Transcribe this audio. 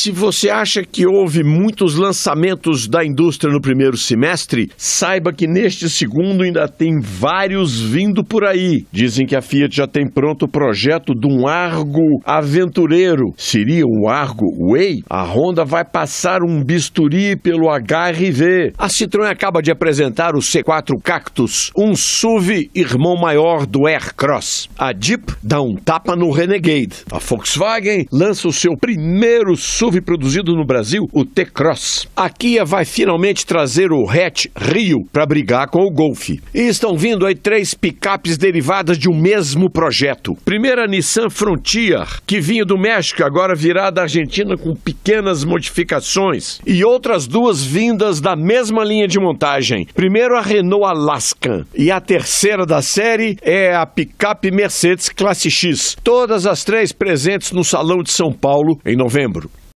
se você acha que houve muitos lançamentos da indústria no primeiro semestre, saiba que neste segundo ainda tem vários vindo por aí. Dizem que a Fiat já tem pronto o projeto de um Argo aventureiro. Seria um Argo Way? A Honda vai passar um bisturi pelo HRV. A Citroën acaba de apresentar o C4 Cactus, um SUV irmão maior do Aircross. A Jeep dá um tapa no Renegade. A Volkswagen lança o seu primeiro SUV SUV produzido no Brasil, o T-Cross. A Kia é, vai finalmente trazer o hatch Rio para brigar com o Golf. E estão vindo aí três picapes derivadas de um mesmo projeto. Primeira Nissan Frontier, que vinha do México, agora virá da Argentina com pequenas modificações. E outras duas vindas da mesma linha de montagem. Primeiro a Renault Alaskan. E a terceira da série é a picape Mercedes Classe X. Todas as três presentes no Salão de São Paulo em novembro.